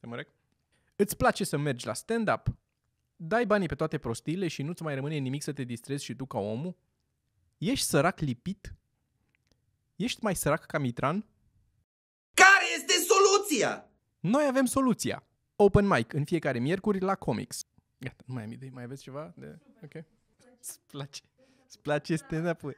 Te Îți place să mergi la stand-up? Dai banii pe toate prostiile și nu-ți mai rămâne nimic să te distrezi și tu ca omul? Ești sărac lipit? Ești mai sărac ca Mitran? Care este soluția? Noi avem soluția. Open mic în fiecare miercuri la Comics. Gata, nu mai am idei. Mai aveți ceva? De... Ok. Îți place. Îți place stand up